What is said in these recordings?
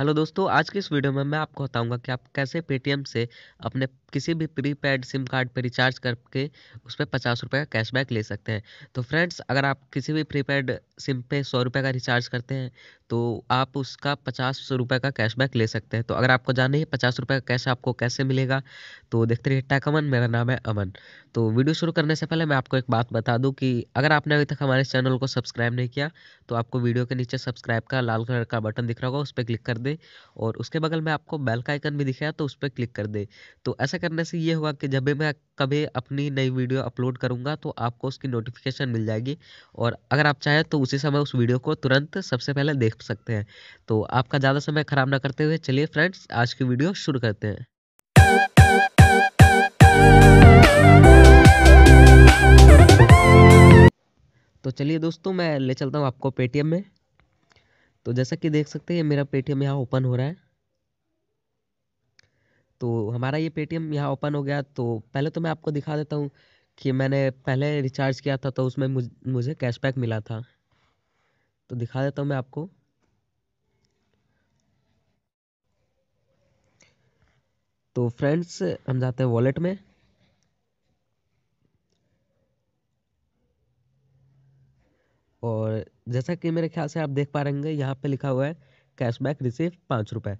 hello दोस्तों आज की इस वीडियो में मैं आपको बताऊंगा कि आप कैसे पेटीएम से अपने किसी भी प्रीपेड सिम कार्ड पर रिचार्ज करके उस पर पचास रुपये का कैशबैक ले सकते हैं तो फ्रेंड्स अगर आप किसी भी प्रीपेड सिम पे सौ रुपये का रिचार्ज करते हैं तो आप उसका पचास रुपये का कैशबैक ले सकते हैं तो अगर आपको जाना है पचास रुपये का कैश आपको कैसे मिलेगा तो देखते रहिए टैक अमन मेरा नाम है अमन तो वीडियो शुरू करने से पहले मैं आपको एक बात बता दूँ कि अगर आपने अभी तक हमारे चैनल को सब्सक्राइब नहीं किया तो आपको वीडियो के नीचे सब्सक्राइब का लाल कलर का बटन दिख रहा होगा उस पर क्लिक कर दे दे और उसके बगल में आपको बेल का आइकन भी दिखाया तो उस पर क्लिक कर दे तो ऐसा करने से ये होगा कि जब भी मैं कभी अपनी नई वीडियो अपलोड करूँगा तो आपको उसकी नोटिफिकेशन मिल जाएगी और अगर आप चाहें तो उसी समय उस वीडियो को तुरंत सबसे पहले देख सकते हैं तो आपका ज़्यादा समय खराब ना करते हुए चलिए फ्रेंड्स आज की वीडियो शुरू करते हैं तो चलिए दोस्तों मैं ले चलता हूँ आपको पेटीएम में तो जैसा कि देख सकते हैं मेरा पेटीएम यहाँ ओपन हो रहा है तो हमारा ये पेटीएम यहाँ ओपन हो गया तो पहले तो मैं आपको दिखा देता हूँ कि मैंने पहले रिचार्ज किया था तो उसमें मुझे, मुझे कैशबैक मिला था तो दिखा देता हूँ मैं आपको तो फ्रेंड्स हम जाते हैं वॉलेट में और जैसा कि मेरे ख्याल से आप देख पा रहेंगे यहाँ पे लिखा हुआ है कैशबैक रिसीव पाँच रुपये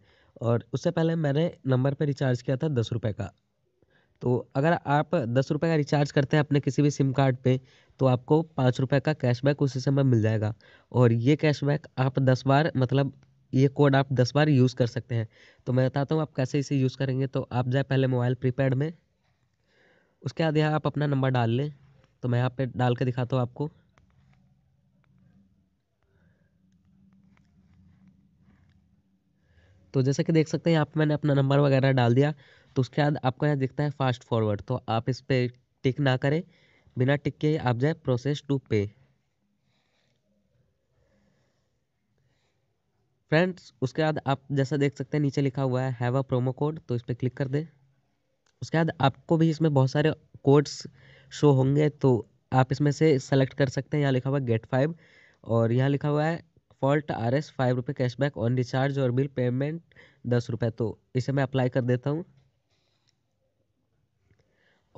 और उससे पहले मैंने नंबर पर रिचार्ज किया था दस रुपये का तो अगर आप दस रुपये का रिचार्ज करते हैं अपने किसी भी सिम कार्ड पे तो आपको पाँच रुपये का कैशबैक उसी समय मिल जाएगा और ये कैशबैक आप दस बार मतलब ये कोड आप दस बार यूज़ कर सकते हैं तो मैं बताता हूँ आप कैसे इसे यूज़ करेंगे तो आप जाए पहले मोबाइल प्रीपेड में उसके बाद यहाँ आप अपना नंबर डाल लें तो मैं यहाँ पे डाल के दिखाता हूँ आपको तो जैसा कि देख सकते हैं यहाँ पर मैंने अपना नंबर वगैरह डाल दिया तो उसके बाद आपका यहाँ दिखता है फास्ट फॉरवर्ड तो आप इस पर टिक ना करें बिना टिक के आप जाए प्रोसेस टू पे फ्रेंड्स उसके बाद आप जैसा देख सकते हैं नीचे लिखा हुआ है हैव अ प्रोमो कोड तो इस पर क्लिक कर दें उसके बाद आपको भी इसमें बहुत सारे कोड्स शो होंगे तो आप इसमें से सेलेक्ट कर सकते हैं यहाँ लिखा हुआ है गेट फाइव और यहाँ लिखा हुआ है डिफ़ॉल्ट आर एस फाइव रुपये कैशबैक ऑन रिचार्ज और बिल पेमेंट दस रुपये तो इसे मैं अप्लाई कर देता हूँ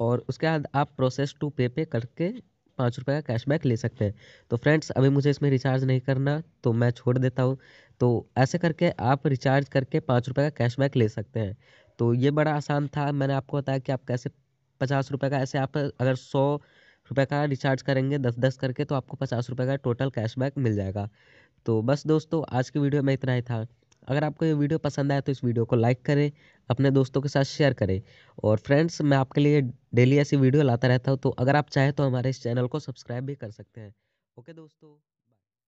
और उसके बाद आप प्रोसेस टू पे पे करके पाँच रुपये का कैशबैक ले सकते हैं तो फ्रेंड्स अभी मुझे इसमें रिचार्ज नहीं करना तो मैं छोड़ देता हूँ तो ऐसे करके आप रिचार्ज करके पाँच रुपये का कैशबैक ले सकते हैं तो ये बड़ा आसान था मैंने आपको बताया कि आप कैसे पचास रुपये का ऐसे आप अगर सौ रुपये का रिचार्ज करेंगे दस दस करके तो आपको पचास रुपये का टोटल कैशबैक मिल जाएगा तो बस दोस्तों आज की वीडियो में इतना ही था अगर आपको ये वीडियो पसंद आया तो इस वीडियो को लाइक करें अपने दोस्तों के साथ शेयर करें और फ्रेंड्स मैं आपके लिए डेली ऐसी वीडियो लाता रहता हूँ तो अगर आप चाहें तो हमारे इस चैनल को सब्सक्राइब भी कर सकते हैं ओके दोस्तों